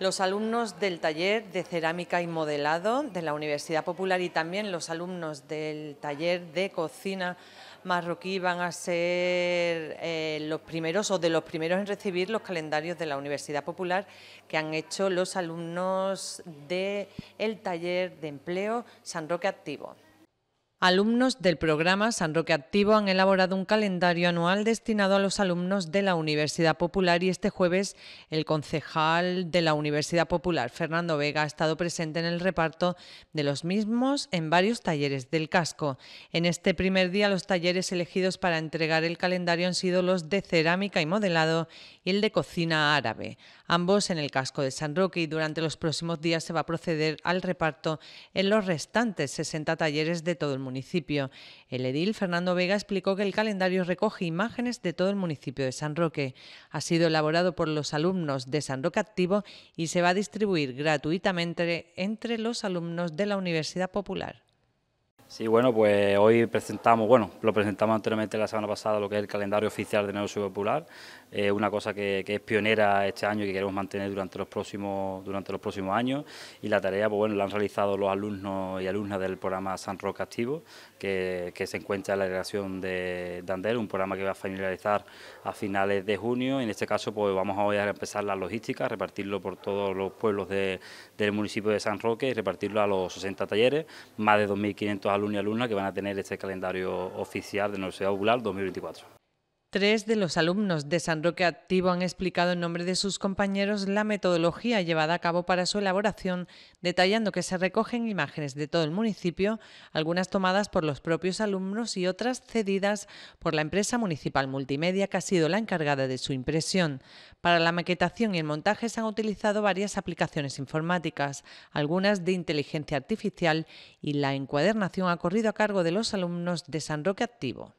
los alumnos del taller de cerámica y modelado de la Universidad Popular y también los alumnos del taller de cocina marroquí van a ser eh, los primeros o de los primeros en recibir los calendarios de la Universidad Popular que han hecho los alumnos del taller de empleo San Roque Activo. Alumnos del programa San Roque Activo han elaborado un calendario anual destinado a los alumnos de la Universidad Popular y este jueves el concejal de la Universidad Popular, Fernando Vega, ha estado presente en el reparto de los mismos en varios talleres del casco. En este primer día los talleres elegidos para entregar el calendario han sido los de cerámica y modelado y el de cocina árabe, ambos en el casco de San Roque y durante los próximos días se va a proceder al reparto en los restantes 60 talleres de todo el municipio. El edil Fernando Vega explicó que el calendario recoge imágenes de todo el municipio de San Roque. Ha sido elaborado por los alumnos de San Roque Activo y se va a distribuir gratuitamente entre los alumnos de la Universidad Popular. Sí, bueno, pues hoy presentamos, bueno, lo presentamos anteriormente la semana pasada, lo que es el calendario oficial de Negocio Popular, una cosa que, es pionera este año y que queremos mantener durante los próximos durante los próximos años. Y la tarea, pues bueno, la han realizado los alumnos y alumnas del programa San Roque Activo, que, se encuentra en la delegación de, de un programa que va a finalizar a finales de junio. En este caso, pues vamos a, hoy a empezar la logística, repartirlo por todos los pueblos del municipio de San Roque y repartirlo a los 60 talleres, más de 2.500 alumnos un y que van a tener este calendario oficial de la Universidad Popular 2024. Tres de los alumnos de San Roque Activo han explicado en nombre de sus compañeros la metodología llevada a cabo para su elaboración, detallando que se recogen imágenes de todo el municipio, algunas tomadas por los propios alumnos y otras cedidas por la empresa municipal multimedia que ha sido la encargada de su impresión. Para la maquetación y el montaje se han utilizado varias aplicaciones informáticas, algunas de inteligencia artificial y la encuadernación ha corrido a cargo de los alumnos de San Roque Activo.